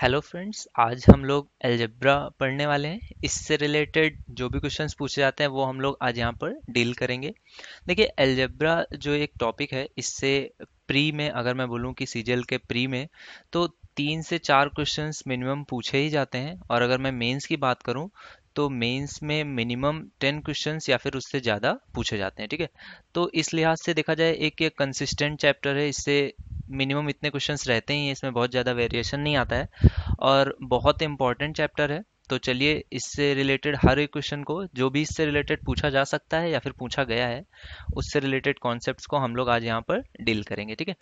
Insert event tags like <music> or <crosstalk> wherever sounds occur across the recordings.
hello friends आज हम लोग एल्जब्रा पढ़ने वाले हैं इससे रिलेटेड जो भी क्वेश्चंस पूछे जाते हैं वो हम लोग आज यहाँ पर डील करेंगे देखिए एल्जब्रा जो एक टॉपिक है इससे प्री में अगर मैं बोलूँ कि सीजल के प्री में तो तीन से चार क्वेश्चंस मिनिमम पूछे ही जाते हैं और अगर मैं मेंस की बात करूँ तो मेंस में मिनिमम टेन क्वेश्चंस या फिर उससे ज़्यादा पूछे जाते हैं ठीक है तो इस लिहाज से देखा जाए एक ये कंसिस्टेंट चैप्टर है इससे मिनिमम इतने क्वेश्चंस रहते ही हैं इसमें बहुत ज़्यादा वेरिएशन नहीं आता है और बहुत इंपॉर्टेंट चैप्टर है तो चलिए इससे रिलेटेड हर एक क्वेश्चन को जो भी इससे रिलेटेड पूछा जा सकता है या फिर पूछा गया है उससे रिलेटेड कॉन्सेप्ट्स को हम लोग आज यहाँ पर डील करेंगे ठीक है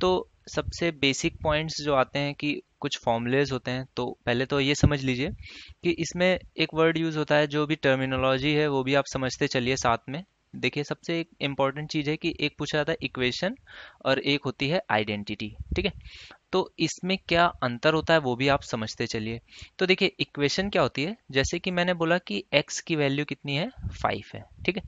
तो सबसे बेसिक पॉइंट्स जो आते हैं कि कुछ फॉर्मुलेज होते हैं तो पहले तो ये समझ लीजिए कि इसमें एक वर्ड यूज़ होता है जो भी टर्मिनोलॉजी है वो भी आप समझते चलिए साथ में देखिए सबसे एक इम्पॉर्टेंट चीज़ है कि एक पूछा जाता है इक्वेशन और एक होती है आइडेंटिटी ठीक है तो इसमें क्या अंतर होता है वो भी आप समझते चलिए तो देखिए इक्वेशन क्या होती है जैसे कि मैंने बोला कि एक्स की वैल्यू कितनी है फाइव है ठीक है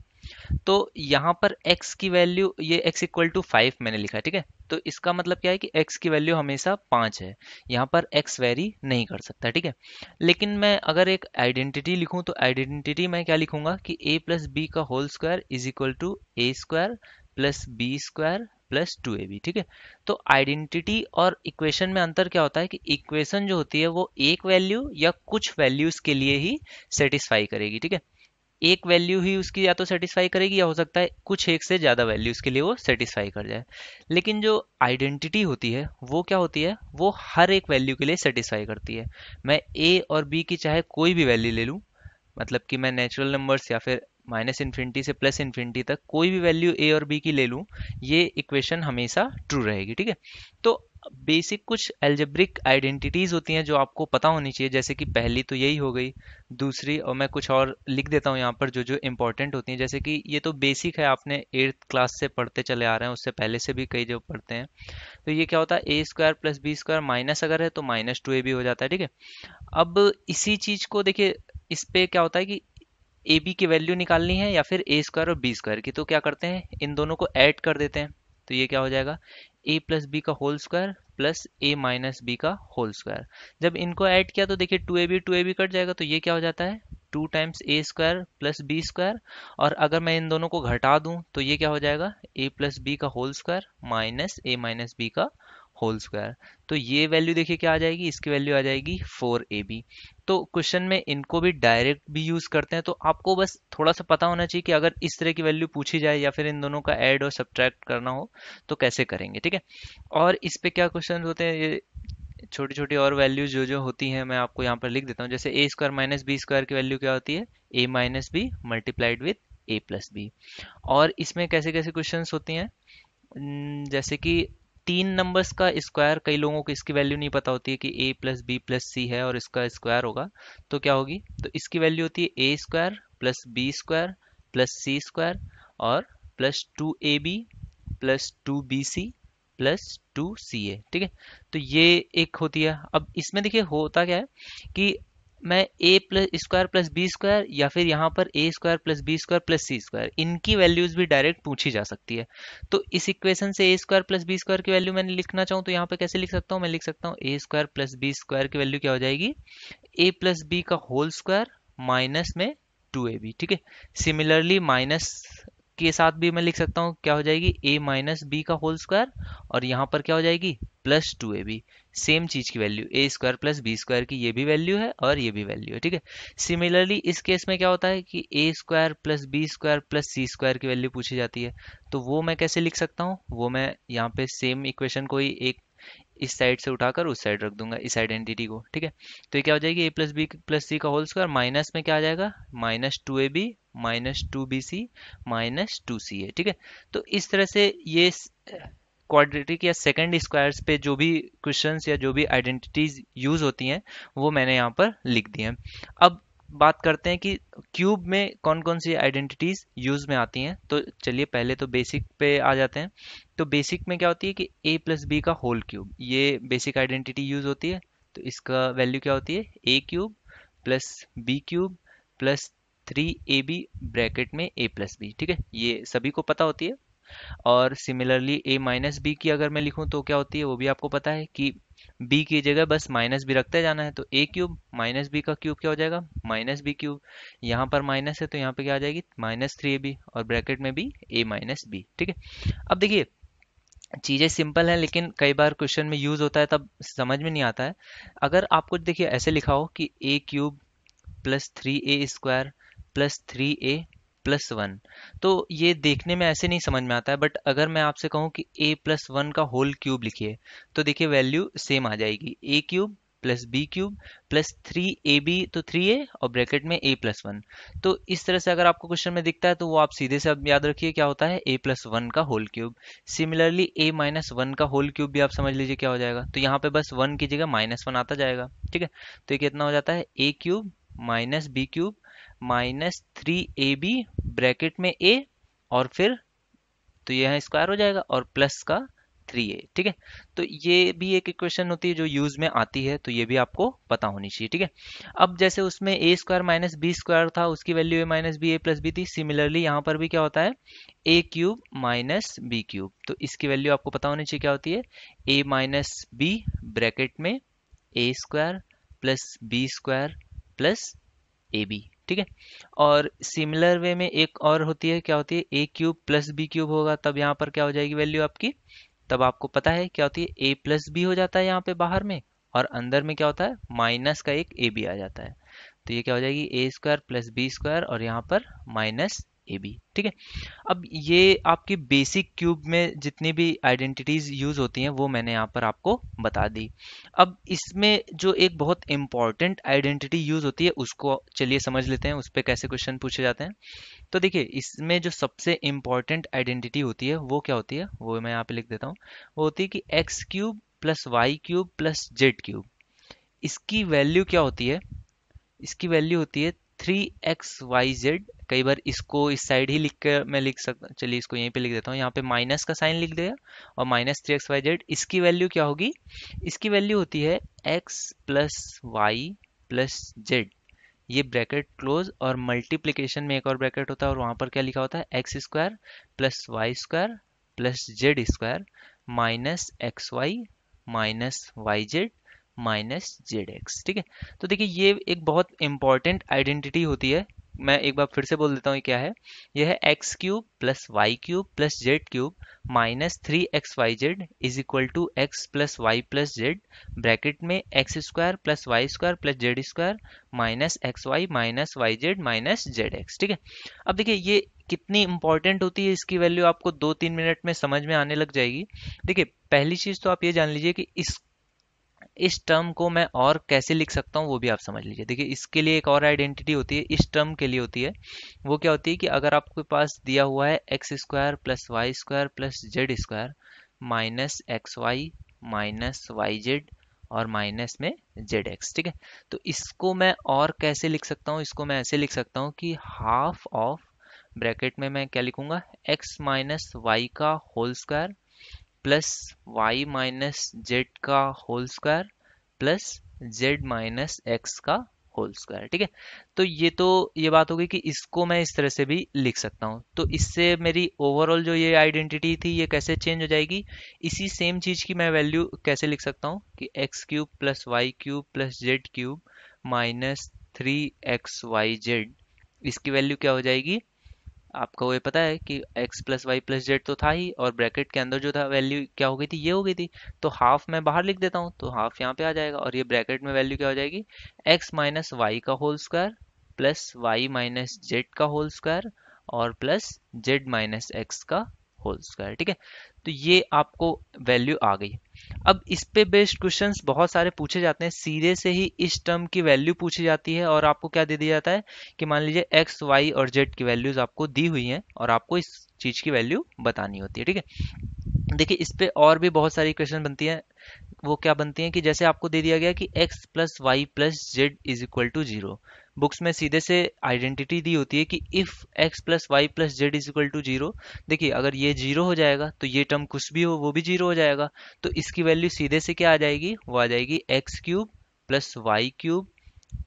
तो यहाँ पर x की वैल्यू ये x इक्वल टू फाइव मैंने लिखा है ठीक है तो इसका मतलब क्या है कि x की वैल्यू हमेशा पाँच है यहाँ पर x वेरी नहीं कर सकता ठीक है लेकिन मैं अगर एक आइडेंटिटी लिखूँ तो आइडेंटिटी मैं क्या लिखूंगा कि a प्लस बी का whole square is equal to A square plus B square plus two A B ठीक है तो आइडेंटिटी और इक्वेशन में अंतर क्या होता है कि इक्वेशन जो होती है वो एक वैल्यू या कुछ वैल्यूज के लिए ही सेटिस्फाई करेगी ठीक है एक वैल्यू ही उसकी या तो सेटिस्फाई करेगी या हो सकता है कुछ एक से ज़्यादा वैल्यू उसके लिए वो सेटिस्फाई कर जाए लेकिन जो आइडेंटिटी होती है वो क्या होती है वो हर एक वैल्यू के लिए सेटिस्फाई करती है मैं ए और बी की चाहे कोई भी वैल्यू ले लूँ मतलब कि मैं नेचुरल नंबर्स या फिर माइनस इन्फिनिटी से प्लस इन्फिनिटी तक कोई भी वैल्यू ए और बी की ले लूँ ये इक्वेशन हमेशा ट्रू रहेगी ठीक है तो बेसिक कुछ एल्जेब्रिक आइडेंटिटीज़ होती हैं जो आपको पता होनी चाहिए जैसे कि पहली तो यही हो गई दूसरी और मैं कुछ और लिख देता हूँ यहाँ पर जो जो इंपॉर्टेंट होती हैं जैसे कि ये तो बेसिक है आपने एट्थ क्लास से पढ़ते चले आ रहे हैं उससे पहले से भी कई जो पढ़ते हैं तो ये क्या होता है A square plus B square minus अगर है तो माइनस टू ए भी हो जाता है ठीक है अब इसी चीज़ को देखिए इस पर क्या होता है कि ए बी की वैल्यू निकालनी है या फिर ए स्क्वायर और बी स्क्वायर की तो क्या करते हैं इन दोनों को ऐड कर देते हैं तो ये क्या हो जाएगा ए प्लस बी का whole square plus A minus B का होल स्क्वायर जब इनको ऐड किया तो देखिए two A B two A B cut जाएगा तो ये क्या हो जाता है two times A square plus B square और अगर मैं इन दोनों को घटा दूं तो ये क्या हो जाएगा ए प्लस बी का whole square minus A minus B का होल स्क्वायर तो ये वैल्यू देखिए क्या आ जाएगी इसकी वैल्यू आ जाएगी फोर ए बी तो क्वेश्चन में इनको भी डायरेक्ट भी यूज करते हैं तो आपको बस थोड़ा सा पता होना चाहिए कि अगर इस तरह की वैल्यू पूछी जाए या फिर इन दोनों का एड और सब्ट्रैक्ट करना हो तो कैसे करेंगे ठीक है और इस पर क्या क्वेश्चन होते हैं ये छोटी छोटी और वैल्यूज जो जो होती हैं मैं आपको यहाँ पर लिख देता हूँ जैसे A square minus B square की वैल्यू क्या होती है A minus B multiplied with A plus B और इसमें कैसे कैसे क्वेश्चंस होती हैं जैसे कि तीन नंबर्स का स्क्वायर कई लोगों को इसकी वैल्यू नहीं पता होती है कि a plus B plus C है और इसका स्क्वायर होगा तो क्या होगी तो इसकी वैल्यू होती है A square plus B square plus C square और plus two A B plus two B C plus two C A ठीक है तो ये एक होती है अब इसमें देखिए होता क्या है कि मैं A plus square plus B square या फिर यहाँ पर A square plus B square plus C square इनकी वैल्यूज भी डायरेक्ट पूछी जा सकती है तो इस इक्वेशन से A square plus B square की वैल्यू मैंने लिखना चाहूँ तो यहाँ पे कैसे लिख सकता हूँ मैं लिख सकता हूँ A square plus B square की वैल्यू क्या हो जाएगी ए प्लस बी का होल स्क्वायर माइनस में टू ए बी ठीक है सिमिलरली माइनस के साथ भी मैं लिख सकता हूँ क्या हो जाएगी ए माइनस बी का होल स्क्वायर और यहाँ पर क्या हो जाएगी plus two A B same चीज की value A square plus B square की ये भी वैल्यू है और ये भी वैल्यू है ठीक है सिमिलरली इस केस में क्या होता है कि ए square plus B square plus C square की वैल्यू पूछी जाती है तो वो मैं कैसे लिख सकता हूँ वो मैं यहाँ पे सेम इक्वेशन को ही एक इस साइड से उठाकर उस साइड रख दूंगा इस आइडेंटिटी को ठीक है तो ये क्या हो जाएगी ए प्लस बी प्लस सी का होल स्क्वायर माइनस में क्या आ जाएगा minus two A B minus two B C minus two C A ठीक है तो इस तरह से ये क्वाड्रेटिक या सेकंड स्क्वायर्स पे जो भी क्वेश्चन या जो भी आइडेंटिटीज यूज होती हैं वो मैंने यहाँ पर लिख दी हैं अब बात करते हैं कि क्यूब में कौन कौन सी आइडेंटिटीज़ यूज़ में आती हैं तो चलिए पहले तो बेसिक पे आ जाते हैं तो बेसिक में क्या होती है कि ए प्लस बी का होल क्यूब ये बेसिक आइडेंटिटी यूज़ होती है तो इसका वैल्यू क्या होती है ए cube plus B cube plus three ए बी ब्रैकेट में ए प्लस बी ठीक है ये सभी को पता होती है और सिमिलरली ए माइनस बी की अगर मैं लिखूँ तो क्या होती है वो भी आपको पता है कि बी की जगह बस माइनस बी रखते जाना है तो ए क्यूब माइनस बी का क्यूब क्या हो जाएगा माइनस बी क्यूब यहाँ पर माइनस है तो यहाँ पे क्या आ जाएगी माइनस थ्री ए बी और ब्रैकेट में भी ए माइनस बी ठीक है अब देखिए चीज़ें सिंपल हैं लेकिन कई बार क्वेश्चन में यूज़ होता है तब समझ में नहीं आता है अगर आप कुछ देखिए ऐसे लिखा हो कि ए cube plus three A square plus three A plus one तो ये देखने में ऐसे नहीं समझ में आता है बट अगर मैं आपसे कहूँ कि ए प्लस वन का होल क्यूब लिखिए तो देखिए वैल्यू सेम आ जाएगी A cube plus B cube plus three A B तो थ्री ए और ब्रैकेट में ए प्लस वन तो इस तरह से अगर आपको क्वेश्चन में दिखता है तो वो आप सीधे से अब याद रखिए क्या होता है ए प्लस वन का whole cube similarly A minus one का होल क्यूब भी आप समझ लीजिए क्या हो जाएगा तो यहाँ पे बस वन की जगह माइनस वन आता जाएगा ठीक है तो ये कितना हो जाता है ए cube minus B cube minus three ए बी ब्रैकेट में ए और फिर तो यह स्क्वायर हो जाएगा और प्लस का थ्री ए ठीक है तो ये भी एक इक्वेशन होती है जो यूज में आती है तो ये भी आपको पता होनी चाहिए ठीक है अब जैसे उसमें A square minus B square था उसकी value A minus B A plus B थी सिमिलरली यहाँ पर भी क्या होता है ए क्यूब माइनस बी क्यूब तो इसकी वैल्यू आपको पता होनी चाहिए क्या होती है ए माइनस बी ब्रैकेट में a square plus B square plus a B ठीक है और सिमिलर वे में एक और होती है क्या होती है ए क्यूब प्लस बी क्यूब होगा तब यहाँ पर क्या हो जाएगी वैल्यू आपकी तब आपको पता है क्या होती है ए प्लस बी हो जाता है यहाँ पे बाहर में और अंदर में क्या होता है माइनस का एक ए बी आ जाता है तो ये क्या हो जाएगी a square plus B square और यहाँ पर माइनस ए बी ठीक है अब ये आपकी बेसिक क्यूब में जितनी भी आइडेंटिटीज यूज होती हैं वो मैंने यहाँ पर आपको बता दी अब इसमें जो एक बहुत इंपॉर्टेंट आइडेंटिटी यूज होती है उसको चलिए समझ लेते हैं उस पर कैसे क्वेश्चन पूछे जाते हैं तो देखिए इसमें जो सबसे इंपॉर्टेंट आइडेंटिटी होती है वो क्या होती है वो मैं यहाँ पे लिख देता हूँ वो होती है कि x cube plus y cube plus z cube इसकी वैल्यू क्या होती है इसकी वैल्यू होती है थ्री एक्स वाई जेड कई बार इसको इस साइड ही लिख कर मैं लिख सकता चलिए इसको यहीं पे लिख देता हूँ यहाँ पे माइनस का साइन लिख देगा और minus three x y z इसकी वैल्यू क्या होगी इसकी वैल्यू होती है x plus y plus z ये ब्रैकेट क्लोज और मल्टीप्लीकेशन में एक और ब्रैकेट होता है और वहाँ पर क्या लिखा होता है x square plus y square plus z square minus x y minus y z minus z x ठीक है तो देखिए ये एक बहुत इंपॉर्टेंट आइडेंटिटी होती है मैं एक बार फिर से बोल देता हूँ क्या है यह है x cube plus y cube plus z cube minus three x y z is equal to x plus y plus z bracket में x square plus y square plus z square minus x y minus y z minus z x ठीक है अब देखिए ये कितनी important होती है इसकी वैल्यू आपको दो तीन मिनट में समझ में आने लग जाएगी देखिए पहली चीज़ तो आप ये जान लीजिए कि इस इस टर्म को मैं और कैसे लिख सकता हूँ वो भी आप समझ लीजिए देखिए इसके लिए एक और आइडेंटिटी होती है इस टर्म के लिए होती है वो क्या होती है कि अगर आपके पास दिया हुआ है x square plus y square plus z square minus x y minus y z और माइनस में जेड एक्स ठीक है तो इसको मैं और कैसे लिख सकता हूँ इसको मैं ऐसे लिख सकता हूँ कि हाफ ऑफ ब्रैकेट में मैं क्या लिखूंगा एक्स माइनस वाई का whole square plus Y minus Z का whole square plus Z minus x का होल स्क्वायर ठीक है तो ये तो ये बात हो गई कि इसको मैं इस तरह से भी लिख सकता हूँ तो इससे मेरी ओवरऑल जो ये आइडेंटिटी थी ये कैसे चेंज हो जाएगी इसी सेम चीज़ की मैं वैल्यू कैसे लिख सकता हूँ कि x cube plus y cube plus z cube minus three x y z इसकी वैल्यू क्या हो जाएगी आपको ये पता है कि x plus y plus z तो था ही और ब्रैकेट के अंदर जो था वैल्यू क्या हो गई थी ये हो गई थी तो हाफ मैं बाहर लिख देता हूँ तो हाफ यहाँ पे आ जाएगा और ये ब्रैकेट में वैल्यू क्या हो जाएगी x माइनस वाई का whole square plus Y minus Z का होल स्क्वायर और प्लस जेड माइनस एक्स का होल स्क्वायर ठीक है तो ये आपको वैल्यू आ गई अब इस पे बेस्ड क्वेश्चंस बहुत सारे पूछे जाते हैं सीधे से ही इस टर्म की वैल्यू पूछी जाती है और आपको क्या दे दिया जाता है कि मान लीजिए एक्स वाई और जेड की वैल्यूज आपको दी हुई हैं और आपको इस चीज़ की वैल्यू बतानी होती है ठीक है देखिए इस पे और भी बहुत सारी क्वेश्चन बनती हैं वो क्या बनती हैं कि जैसे आपको दे दिया गया कि x plus y plus z is equal to zero books में सीधे से आइडेंटिटी दी होती है कि if x plus y plus z is equal to zero देखिए अगर ये जीरो हो जाएगा तो ये टर्म कुछ भी हो वो भी जीरो हो जाएगा तो इसकी वैल्यू सीधे से क्या आ जाएगी वो आ जाएगी x cube plus y cube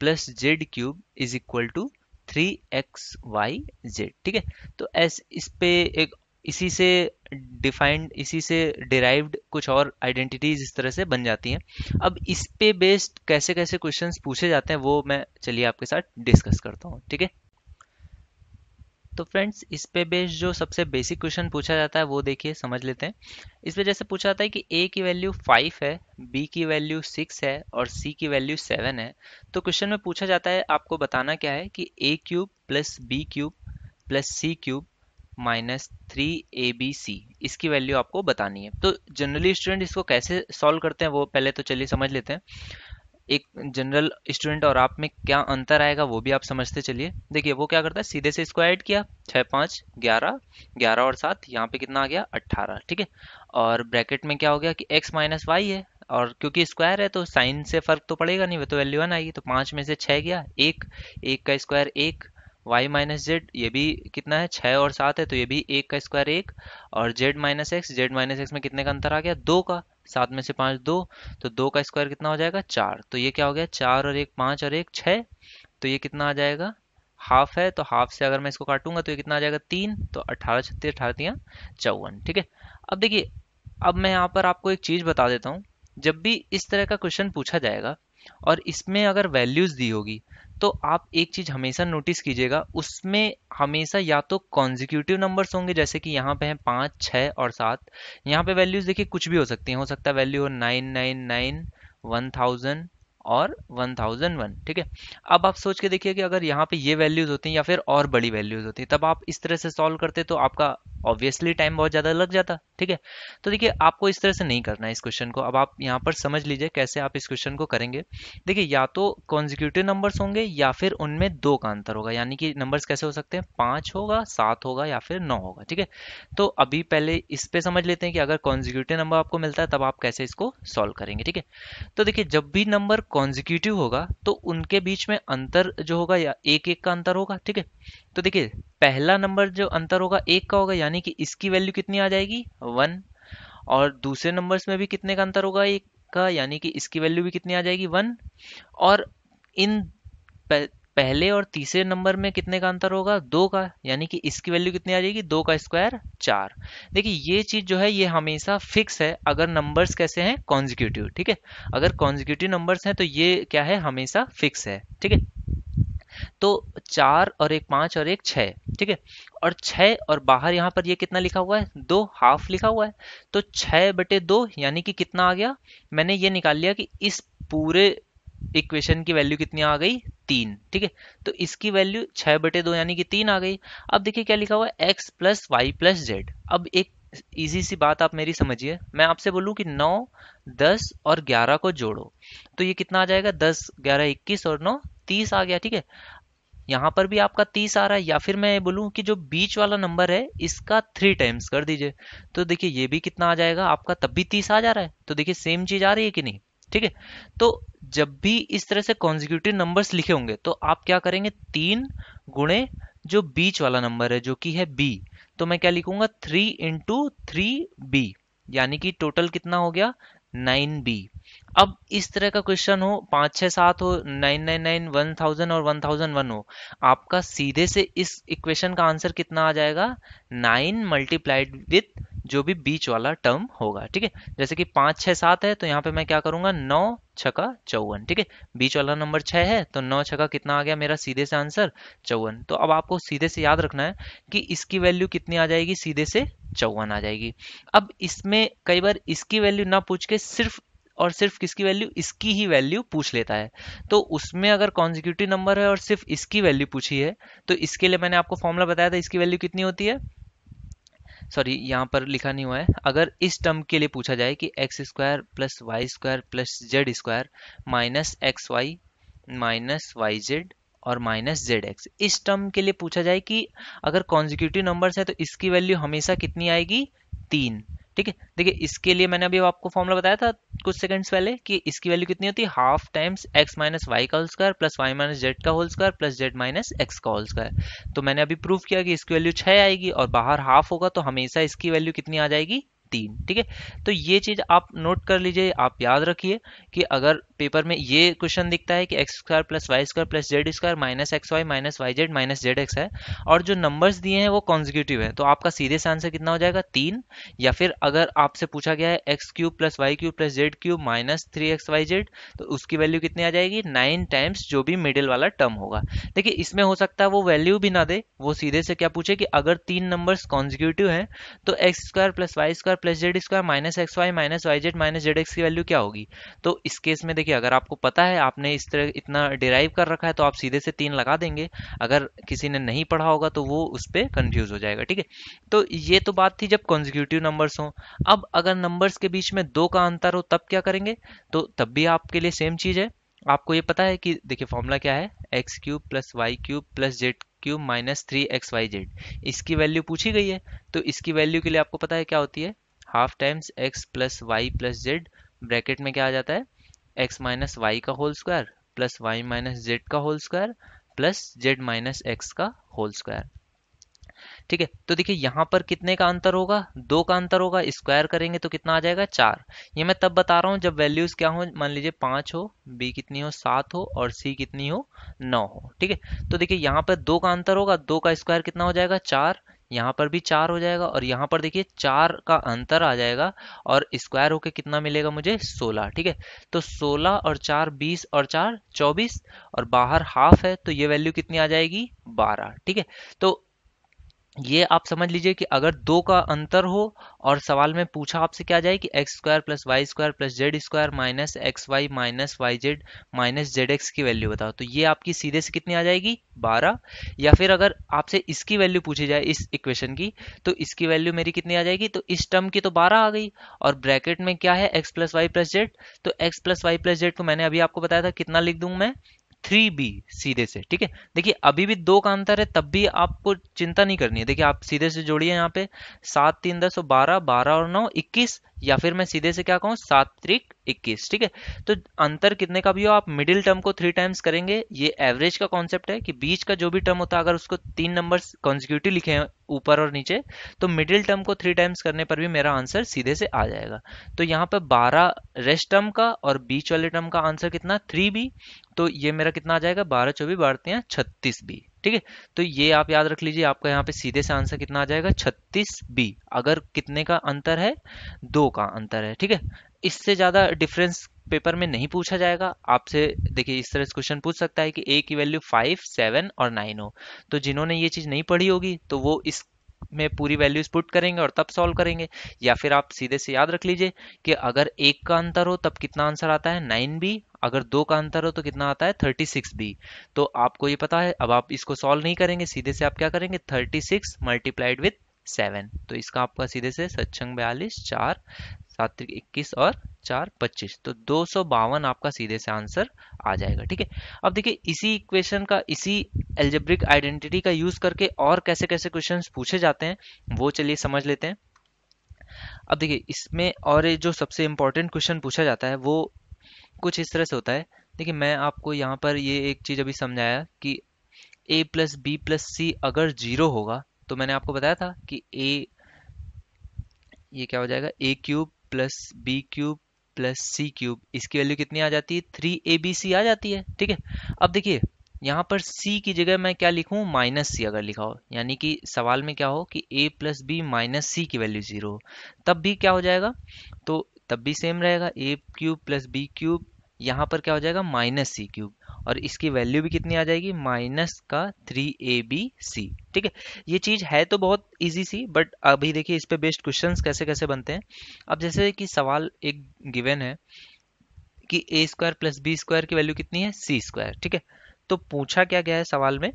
plus z cube is equal to three x y z ठीक है तो एस इस पे एक इसी से डिफाइंड इसी से डिराइव्ड कुछ और आइडेंटिटीज इस तरह से बन जाती हैं अब इस पे बेस्ड कैसे कैसे क्वेश्चन पूछे जाते हैं वो मैं चलिए आपके साथ डिस्कस करता हूँ ठीक है तो फ्रेंड्स इस पे बेस्ड जो सबसे बेसिक क्वेश्चन पूछा जाता है वो देखिए समझ लेते हैं इस पे जैसे पूछा जाता है कि ए की वैल्यू फाइव है बी की वैल्यू सिक्स है और सी की वैल्यू सेवन है तो क्वेश्चन में पूछा जाता है आपको बताना क्या है कि ए cube plus B cube plus c cube minus three ए बी सी इसकी वैल्यू आपको बतानी है तो जनरली स्टूडेंट इसको कैसे सॉल्व करते हैं वो पहले तो चलिए समझ लेते हैं एक जनरल स्टूडेंट और आप में क्या अंतर आएगा वो भी आप समझते चलिए देखिए वो क्या करता है सीधे से इसको ऐड किया छः पाँच ग्यारह ग्यारह और सात यहाँ पे कितना आ गया अट्ठारह ठीक है और ब्रैकेट में क्या हो गया कि एक्स माइनस वाई है और क्योंकि स्क्वायर है तो साइन से फर्क तो पड़ेगा नहीं वो तो वैल्यू वन आएगी तो पाँच में से छः गया एक एक का स्क्वायर एक y माइनस जेड ये भी कितना है छः और सात है तो ये भी एक का स्क्वायर एक और z minus x z minus x में कितने का अंतर आ गया दो का सात में से पाँच दो तो दो का स्क्वायर कितना हो जाएगा चार तो ये क्या हो गया चार और एक पाँच और एक छः तो ये कितना आ जाएगा हाफ है तो हाफ से अगर मैं इसको काटूंगा तो ये कितना आ जाएगा तीन तो अट्ठारह छत्तीस अठारह चौवन ठीक है अब देखिए अब मैं यहाँ पर आपको एक चीज़ बता देता हूँ जब भी इस तरह का क्वेश्चन पूछा जाएगा और इसमें अगर वैल्यूज़ दी होगी तो आप एक चीज हमेशा नोटिस कीजिएगा उसमें हमेशा या तो कॉन्जिक्यूटिव नंबर्स होंगे जैसे कि यहाँ पे हैं पाँच छः और सात यहाँ पे वैल्यूज देखिए कुछ भी हो सकती हैं हो सकता है वैल्यू हो nine nine nine one thousand और 1001 ठीक है अब आप सोच के देखिए कि अगर यहाँ पे ये वैल्यूज होती हैं या फिर और बड़ी वैल्यूज होती हैं तब आप इस तरह से सॉल्व करते तो आपका ऑब्वियसली टाइम बहुत ज़्यादा लग जाता ठीक है तो देखिए आपको इस तरह से नहीं करना है इस क्वेश्चन को अब आप यहाँ पर समझ लीजिए कैसे आप इस क्वेश्चन को करेंगे देखिए या तो कॉन्जिक्यूटिव नंबर्स होंगे या फिर उनमें दो का अंतर होगा यानी कि नंबर्स कैसे हो सकते हैं पाँच होगा सात होगा या फिर नौ होगा ठीक है तो अभी पहले इस पर समझ लेते हैं कि अगर कॉन्जिक्यूटिव नंबर आपको मिलता है तब आप कैसे इसको सॉल्व करेंगे ठीक है तो देखिए जब भी नंबर कॉन्जिक्यूटिव होगा तो उनके बीच में अंतर जो होगा या एक एक का अंतर होगा ठीक है तो देखिए पहला नंबर जो अंतर होगा एक का होगा यानी कि इसकी वैल्यू कितनी आ जाएगी वन और दूसरे नंबर्स में भी कितने का अंतर होगा एक का यानी कि इसकी वैल्यू भी कितनी आ जाएगी वन और इन पहले और तीसरे नंबर में कितने का अंतर होगा दो का यानी कि इसकी वैल्यू कितनी आ जाएगी दो का स्क्वायर चार देखिए ये चीज जो है ये हमेशा फिक्स है अगर नंबर्स कैसे हैं कॉन्जिक्यूटिव ठीक है अगर कॉन्जिक्यूटिव नंबर्स हैं तो ये क्या है हमेशा फिक्स है ठीक है तो चार और एक पाँच और एक छ ठीक है और छ और बाहर यहाँ पर ये कितना लिखा हुआ है दो हाफ लिखा हुआ है तो छः बटे दो यानी कि कितना आ गया मैंने ये निकाल लिया कि इस पूरे इक्वेशन की वैल्यू कितनी आ गई तीन ठीक है तो इसकी वैल्यू छह बटे दो यानी कि तीन आ गई अब देखिए क्या लिखा हुआ है x plus y plus z अब एक इजी सी बात आप मेरी समझिए मैं आपसे बोलूँ कि नौ दस और ग्यारह को जोड़ो तो ये कितना आ जाएगा दस ग्यारह इक्कीस और नौ तीस आ गया ठीक है यहाँ पर भी आपका तीस आ रहा है या फिर मैं बोलूँ कि जो बीच वाला नंबर है इसका थ्री टाइम्स कर दीजिए तो देखिए ये भी कितना आ जाएगा आपका तब भी तीस आ जा रहा है तो देखिए सेम चीज़ आ रही है कि नहीं ठीक है तो जब भी इस तरह से कॉन्जिक्यूटिव नंबर्स लिखे होंगे तो आप क्या करेंगे तीन गुणे जो बीच वाला नंबर है जो कि है बी तो मैं क्या लिखूंगा थ्री इंटू थ्री बी यानी कि टोटल कितना हो गया नाइन बी अब इस तरह का क्वेश्चन हो पाँच छः सात हो nine nine nine one thousand और वन थाउजेंड वन हो आपका सीधे से इस इक्वेशन का आंसर कितना आ जाएगा नाइन मल्टीप्लाइड विथ जो भी बीच वाला टर्म होगा ठीक है जैसे कि पांच छह सात है तो यहाँ पे मैं क्या करूंगा नौ छका चौवन ठीक है बीच वाला नंबर छह है तो नौ छका कितना आ गया मेरा सीधे से आंसर चौवन तो अब आपको सीधे से याद रखना है कि इसकी वैल्यू कितनी आ जाएगी सीधे से चौवन आ जाएगी अब इसमें कई बार इसकी वैल्यू ना पूछ के सिर्फ और सिर्फ किसकी वैल्यू इसकी ही वैल्यू पूछ लेता है तो उसमें अगर कॉन्जिक्यूटिव नंबर है और सिर्फ इसकी वैल्यू पूछी है तो इसके लिए मैंने आपको फॉर्मुला बताया था इसकी वैल्यू कितनी होती है सॉरी यहाँ पर लिखा नहीं हुआ है अगर इस टर्म के लिए पूछा जाए कि x square plus y square plus z square minus x y minus y z और माइनस जेड एक्स इस टर्म के लिए पूछा जाए कि अगर कॉन्जिक्यूटिव नंबर्स है तो इसकी वैल्यू हमेशा कितनी आएगी तीन ठीक है देखिए इसके लिए मैंने अभी आपको फॉर्मुला बताया था कुछ सेकंड्स पहले कि इसकी वैल्यू कितनी होती है half times x minus Y का whole square plus Y minus Z का whole square plus Z minus x का होल स्क्वायर तो मैंने अभी प्रूव किया कि इसकी वैल्यू छह आएगी और बाहर हाफ होगा तो हमेशा इसकी वैल्यू कितनी आ जाएगी तीन ठीक है तो ये चीज आप नोट कर लीजिए आप याद रखिए कि अगर पेपर में ये क्वेश्चन दिखता है कि x square plus y square plus z square minus x y minus y z minus z x है और जो नंबर्स दिए हैं वो कॉन्जिक्यूटिव है तो आपका सीधे से आंसर कितना हो जाएगा तीन या फिर अगर आपसे पूछा गया है x cube plus y cube plus z cube minus three x y z तो उसकी वैल्यू कितनी आ जाएगी नाइन टाइम्स जो भी मिडिल वाला टर्म होगा देखिए इसमें हो सकता है वो वैल्यू भी ना दे वो सीधे से क्या पूछे कि अगर तीन नंबर्स कॉन्जिक्यूटिव हैं तो x square plus y square plus z square minus x y minus y z minus z x की वैल्यू क्या होगी तो इस केस में देखिए अगर आपको पता है आपने इस तरह इतना डिराइव कर रखा है तो आप सीधे से तीन लगा देंगे अगर किसी ने नहीं पढ़ा होगा तो वो उस पर कन्फ्यूज हो जाएगा ठीक है तो ये तो बात थी जब कॉन्जिक्यूटिव नंबर्स हों अब अगर नंबर्स के बीच में दो का अंतर हो तब क्या करेंगे तो तब भी आपके लिए सेम चीज़ है आपको ये पता है कि देखिए फॉर्मूला क्या है x cube plus y cube plus z cube minus three x y z इसकी वैल्यू पूछी गई है तो इसकी वैल्यू के लिए आपको पता है क्या होती है half times x plus y plus z bracket में क्या आ जाता है एक्स माइनस वाई का whole square plus Y minus Z का whole square plus Z minus x का होल स्क्वायर ठीक है तो देखिए यहां पर कितने का अंतर होगा दो का अंतर होगा स्क्वायर करेंगे तो कितना आ जाएगा चार ये मैं तब बता रहा हूं जब वैल्यूज क्या हो मान लीजिए पांच हो बी कितनी हो सात हो और सी कितनी हो नौ हो ठीक है तो देखिए यहां पर दो का अंतर होगा दो का स्क्वायर कितना हो जाएगा चार यहाँ पर भी चार हो जाएगा और यहाँ पर देखिए चार का अंतर आ जाएगा और स्क्वायर होके कितना मिलेगा मुझे सोलह ठीक है तो सोलह और चार बीस और चार चौबीस और बाहर हाफ है तो ये वैल्यू कितनी आ जाएगी बारह ठीक है तो ये आप समझ लीजिए कि अगर दो का अंतर हो और सवाल में पूछा आपसे क्या जाए कि x square plus y square plus z square minus x y minus y z minus z x की वैल्यू बताओ तो ये आपकी सीधे से कितनी आ जाएगी बारह या फिर अगर आपसे इसकी वैल्यू पूछी जाए इस इक्वेशन की तो इसकी वैल्यू मेरी कितनी आ जाएगी तो इस टर्म की तो बारह आ गई और ब्रैकेट में क्या है x plus y plus z तो x plus y plus z को मैंने अभी आपको बताया था कितना लिख दूंगा मैं थ्री बी सीधे से ठीक है देखिए अभी भी दो का अंतर है तब भी आपको चिंता नहीं करनी है देखिए आप सीधे से जोड़िए यहाँ पे सात तीन दस और बारह बारह और नौ इक्कीस या फिर मैं सीधे से क्या कहूँ सात त्रिक इक्कीस ठीक है तो अंतर कितने का भी हो आप मिडिल टर्म को थ्री टाइम्स करेंगे ये एवरेज का कॉन्सेप्ट है कि बीच का जो भी टर्म होता है अगर उसको तीन नंबर कॉन्जिक्यूटिव लिखे हैं ऊपर और नीचे तो मिडिल टर्म को थ्री टाइम्स करने पर भी मेरा आंसर सीधे से आ जाएगा तो यहाँ पर बारह रेस्ट टर्म का और बीच वाले टर्म का आंसर कितना थ्री बी तो ये मेरा कितना आ जाएगा बारह चौबीस बारह छत्तीस बी ठीक है तो ये आप याद रख लीजिए आपका यहाँ पे सीधे से आंसर कितना आ जाएगा छत्तीस बी अगर कितने का अंतर है दो का अंतर है ठीक है इससे ज़्यादा डिफरेंस पेपर में नहीं पूछा जाएगा आपसे देखिए इस तरह से क्वेश्चन पूछ सकता है कि ए की वैल्यू फाइव सेवन और नाइन हो तो जिन्होंने ये चीज़ नहीं पढ़ी होगी तो वो इस में पूरी वैल्यूज पुट करेंगे और तब सॉल्व करेंगे या फिर आप सीधे से याद रख लीजिए कि अगर एक का अंतर हो तब कितना आंसर आता है नाइन बी अगर दो का अंतर हो तो कितना आता है थर्टी सिक्स बी तो आपको ये पता है अब आप इसको सॉल्व नहीं करेंगे सीधे से आप क्या करेंगे thirty six multiplied with seven तो इसका आपका सीधे से सच्छंग बयालीस चार सात्विक इक्कीस और चार पच्चीस तो दो सौ बावन आपका सीधे से आंसर आ जाएगा ठीक है अब देखिए इसी इक्वेशन का इसी एल्जेब्रिक आइडेंटिटी का यूज करके और कैसे कैसे क्वेश्चन पूछे जाते हैं वो चलिए समझ लेते हैं अब देखिए इसमें और जो सबसे इम्पोर्टेंट क्वेश्चन पूछा जाता है वो कुछ इस तरह से होता है देखिए मैं आपको यहाँ पर ये एक चीज़ अभी समझाया कि ए प्लस बी प्लस सी अगर जीरो होगा तो मैंने आपको बताया था कि ए ये क्या हो जाएगा a cube plus B cube plus c cube इसकी वैल्यू कितनी आ जाती है थ्री ए बी सी आ जाती है ठीक है अब देखिए यहाँ पर c की जगह मैं क्या लिखूँ माइनस सी अगर लिखा हो यानी कि सवाल में क्या हो कि a plus b minus c की वैल्यू जीरो हो तब भी क्या हो जाएगा तो तब भी सेम रहेगा a cube plus B cube यहाँ पर क्या हो जाएगा माइनस सी क्यूब और इसकी वैल्यू भी कितनी आ जाएगी माइनस का थ्री ए बी सी ठीक है ये चीज़ है तो बहुत इजी सी बट अभी देखिए इस पे बेस्ड क्वेश्चंस कैसे कैसे बनते हैं अब जैसे कि सवाल एक गिवन है कि ए स्क्वायर प्लस बी स्क्वायर की वैल्यू कितनी है सी स्क्वायर ठीक है तो पूछा क्या गया है सवाल में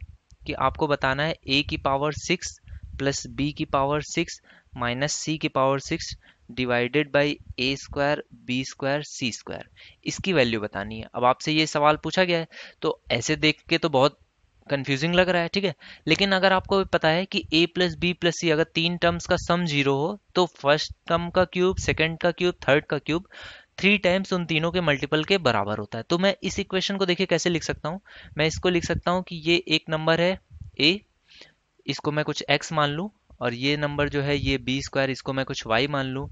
कि आपको बताना है ए की पावर सिक्स प्लस बी की पावर सिक्स माइनस सी की power six divided by a square b square c square इसकी वैल्यू बतानी है अब आपसे ये सवाल पूछा गया है तो ऐसे देख के तो बहुत कंफ्यूजिंग लग रहा है ठीक है लेकिन अगर आपको पता है कि ए प्लस बी प्लस सी अगर तीन टर्म्स का सम जीरो हो तो फर्स्ट टर्म का क्यूब सेकेंड का क्यूब थर्ड का क्यूब थ्री टाइम्स उन तीनों के मल्टीपल के बराबर होता है तो मैं इस इक्वेशन को देखिए कैसे लिख सकता हूँ मैं इसको लिख सकता हूँ कि ये एक नंबर है ए इसको मैं कुछ एक्स मान लूँ और ये नंबर जो है ये बी स्क्वायर इसको मैं कुछ वाई मान लूँ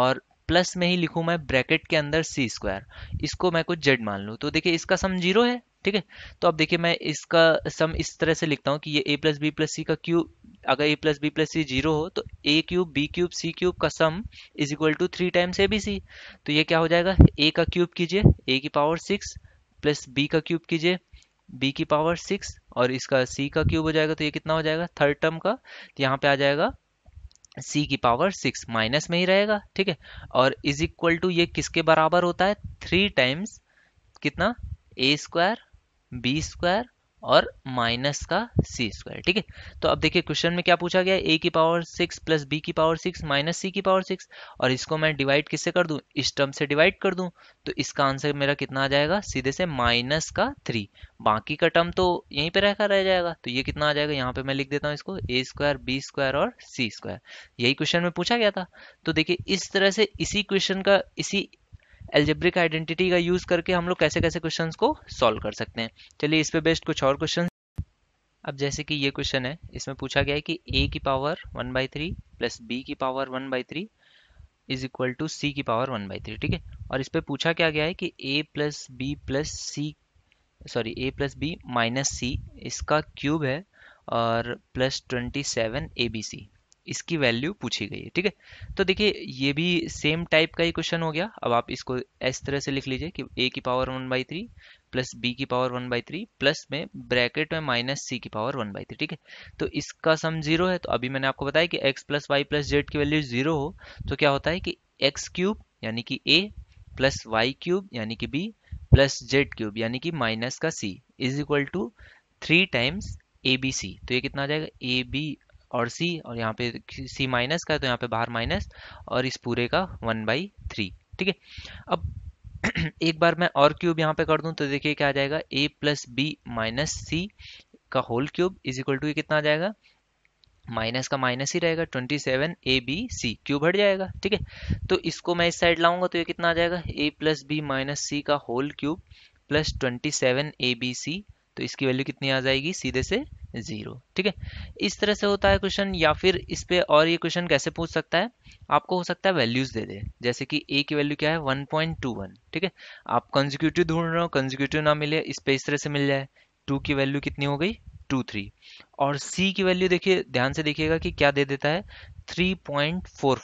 और प्लस में ही लिखूँ मैं ब्रैकेट के अंदर सी स्क्वायर इसको मैं कुछ जेड मान लूँ तो देखिए इसका सम जीरो है ठीक है तो अब देखिए मैं इसका सम इस तरह से लिखता हूँ कि ये ए प्लस बी प्लस सी का क्यूब अगर a plus B plus c zero हो तो ए cube b cube c cube का sum is equal to three times a b c तो ये क्या हो जाएगा ए का क्यूब कीजिए ए की पावर सिक्स प्लस बी का क्यूब कीजिए बी की पावर सिक्स और इसका सी का क्यूब हो जाएगा तो ये कितना हो जाएगा थर्ड टर्म का तो यहाँ पे आ जाएगा सी की पावर सिक्स माइनस में ही रहेगा ठीक है और इज इक्वल टू ये किसके बराबर होता है थ्री टाइम्स कितना ए स्क्वायर बी स्क्वायर और माइनस का सी स्क्वायर ठीक है तो अब देखिए क्वेश्चन में क्या पूछा गया ए की पावर सिक्स प्लस बी की पावर सिक्स माइनस सी की पावर सिक्स और इसको मैं डिवाइड किससे कर दूं इस टर्म से डिवाइड कर दूं तो इसका आंसर मेरा कितना आ जाएगा सीधे से माइनस का थ्री बाकी का टर्म तो यहीं पर रहकर रह जाएगा तो ये कितना आ जाएगा यहाँ पे मैं लिख देता हूँ इसको ए स्क्वायर बी स्क्वायर और सी स्क्वायर यही क्वेश्चन में पूछा गया था तो देखिए इस तरह से इसी क्वेश्चन का इसी एल्जेब्रिक आइडेंटिटी का यूज करके हम लोग कैसे कैसे क्वेश्चन को सॉल्व कर सकते हैं चलिए इस पे बेस्ट कुछ और क्वेश्चन अब जैसे कि ये क्वेश्चन है इसमें पूछा गया है कि ए की power one by three plus b की power one by three is equal to c की पावर वन बाई थ्री ठीक है और इस पर पूछा क्या गया है कि ए plus B plus c sorry a plus b minus c इसका क्यूब है और plus twenty seven a b c इसकी वैल्यू पूछी गई है ठीक है तो देखिए ये भी सेम टाइप का ही क्वेश्चन हो गया अब आप इसको इस तरह से लिख लीजिए कि ए की power one by three plus b की power one by three plus में ब्रैकेट में माइनस सी की पावर वन बाई थ्री ठीक है तो इसका सम जीरो है तो अभी मैंने आपको बताया कि x plus y plus z की वैल्यू जीरो हो तो क्या होता है कि एक्स क्यूब यानी कि ए प्लस वाई क्यूब यानी कि बी प्लस जेड क्यूब यानी कि माइनस का c is equal to three times a b c तो ये कितना आ जाएगा ए बी और सी और यहाँ पे सी माइनस का तो यहाँ पे बाहर माइनस और इस पूरे का वन बाई थ्री ठीक है अब <clears throat> एक बार मैं और क्यूब यहाँ पे कर दूँ तो देखिए क्या आ जाएगा ए प्लस बी माइनस सी का whole cube is equal to कितना आ जाएगा माइनस का माइनस ही रहेगा twenty seven a b c cube हट जाएगा ठीक है तो इसको मैं इस साइड लाऊंगा तो ये कितना आ जाएगा ए प्लस बी माइनस सी का whole cube plus twenty seven a b c तो इसकी वैल्यू कितनी आ जाएगी सीधे से जीरो ठीक है इस तरह से होता है क्वेश्चन या फिर इस पे और ये क्वेश्चन कैसे पूछ सकता है आपको हो सकता है वैल्यूज दे दे जैसे कि ए की वैल्यू क्या है 1.21 ठीक है आप कंजिक्यूटिव ढूंढ रहे हो कंजिक्यूटिव ना मिले इस पे इस तरह से मिल जाए टू की वैल्यू कितनी हो गई टू थ्री और सी की वैल्यू देखिए ध्यान से देखिएगा कि क्या दे देता है फोर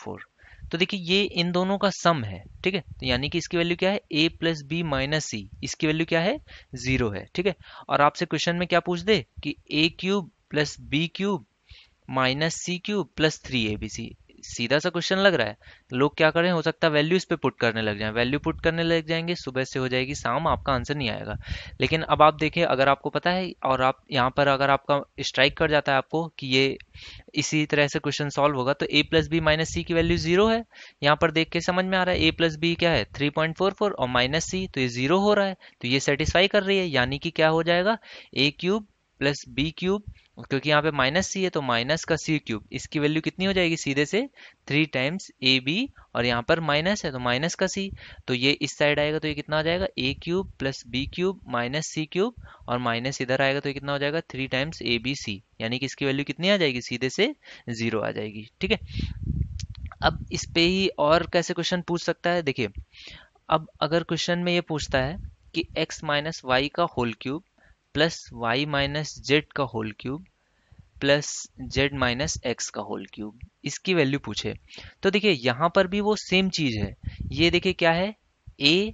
तो देखिए ये इन दोनों का सम है ठीक है तो यानी कि इसकी वैल्यू क्या है ए प्लस बी माइनस सी इसकी वैल्यू क्या है जीरो है ठीक है और आपसे क्वेश्चन में क्या पूछ दे कि ए cube plus B cube minus c cube plus three ए बी सी सीधा सा क्वेश्चन लग रहा है लोग क्या करें हो सकता है वैल्यू इस पर पुट करने लग जाए वैल्यू पुट करने लग जाएंगे सुबह से हो जाएगी शाम आपका आंसर नहीं आएगा लेकिन अब आप देखें अगर आपको पता है और आप यहाँ पर अगर आपका स्ट्राइक कर जाता है आपको कि ये इसी तरह से क्वेश्चन सॉल्व होगा तो a plus b minus c की वैल्यू जीरो है यहाँ पर देख के समझ में आ रहा है ए प्लस बी क्या है थ्री पॉइंट फोर फोर और माइनस सी तो ये जीरो हो रहा है तो ये सेटिस्फाई कर रही है यानी कि क्या हो जाएगा a cube plus B cube क्योंकि यहाँ पे माइनस सी है तो माइनस का सी क्यूब इसकी वैल्यू कितनी हो जाएगी सीधे से थ्री टाइम्स ए बी और यहाँ पर माइनस है तो माइनस का सी तो ये इस साइड आएगा तो ये कितना आ जाएगा a cube plus B cube minus c cube और माइनस इधर आएगा तो ये कितना हो जाएगा three times a b c यानी कि इसकी वैल्यू कितनी आ जाएगी सीधे से जीरो आ जाएगी ठीक है अब इस पे ही और कैसे क्वेश्चन पूछ सकता है देखिए अब अगर क्वेश्चन में ये पूछता है कि x माइनस वाई का whole cube plus Y minus Z का whole cube plus Z minus x का होल क्यूब इसकी वैल्यू पूछे तो देखिए यहाँ पर भी वो सेम चीज़ है ये देखिए क्या है ए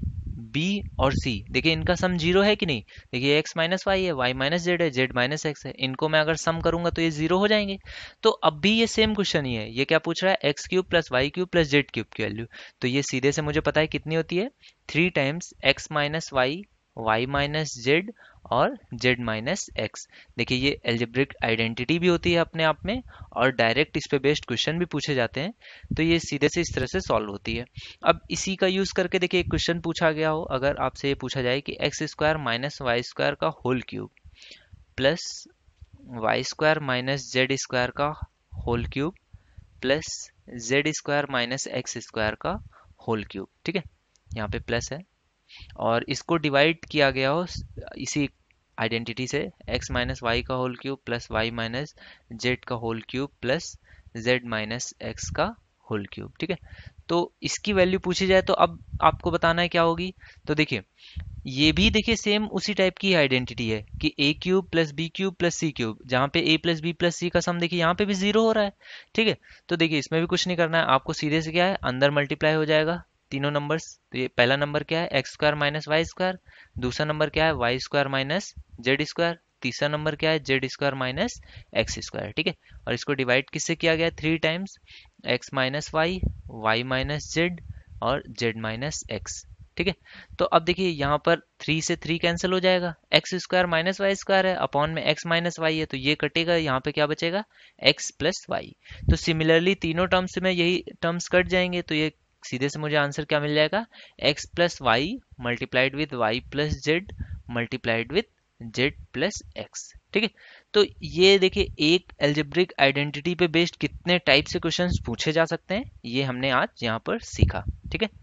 बी और सी देखिए इनका सम जीरो है कि नहीं देखिए एक्स माइनस वाई है वाई माइनस जेड है जेड माइनस एक्स है इनको मैं अगर सम करूंगा तो ये जीरो हो जाएंगे तो अब भी ये सेम क्वेश्चन ही है ये क्या पूछ रहा है x cube plus y cube plus z cube की वैल्यू तो ये सीधे से मुझे पता है कितनी होती है three times x minus y y minus z और जेड माइनस एक्स देखिए ये एल्जेब्रिक आइडेंटिटी भी होती है अपने आप में और डायरेक्ट इस पर बेस्ड क्वेश्चन भी पूछे जाते हैं तो ये सीधे से इस तरह से सॉल्व होती है अब इसी का यूज करके देखिए एक क्वेश्चन पूछा गया हो अगर आपसे ये पूछा जाए कि x square minus y square का whole cube plus y square minus z square का whole cube plus z square minus x square का होल क्यूब ठीक है यहाँ पे प्लस है और इसको डिवाइड किया गया हो इसी आइडेंटिटी से x माइनस वाई का whole cube plus Y minus Z का whole cube plus Z minus x का होल क्यूब ठीक है तो इसकी वैल्यू पूछी जाए तो अब आपको बताना है क्या होगी तो देखिए ये भी देखिए सेम उसी टाइप की आइडेंटिटी है कि ए cube plus B cube plus c cube जहाँ पे ए प्लस बी प्लस सी का सम देखिए यहाँ पे भी जीरो हो रहा है ठीक है तो देखिए इसमें भी कुछ नहीं करना है आपको सीधे से क्या है अंदर मल्टीप्लाई हो जाएगा तीनों नंबर्स तो ये पहला नंबर क्या है x square minus y square दूसरा नंबर क्या है y square minus z square तीसरा नंबर क्या है z square minus x square ठीक है और इसको डिवाइड किससे किया गया three times x minus y y minus z और जेड माइनस एक्स ठीक है तो अब देखिए यहाँ पर थ्री से थ्री कैंसिल हो जाएगा x square minus y square है अपॉन में एक्स माइनस वाई है तो ये कटेगा यहाँ पे क्या बचेगा एक्स प्लस वाई तो सिमिलरली तीनों टर्म्स में यही टर्म्स कट जाएंगे तो ये सीधे से मुझे आंसर क्या मिल जाएगा x plus y multiplied with y plus z multiplied with z plus x ठीक है तो ये देखिए एक एल्जेब्रिक आइडेंटिटी पे बेस्ड कितने टाइप से क्वेश्चंस पूछे जा सकते हैं ये हमने आज यहाँ पर सीखा ठीक है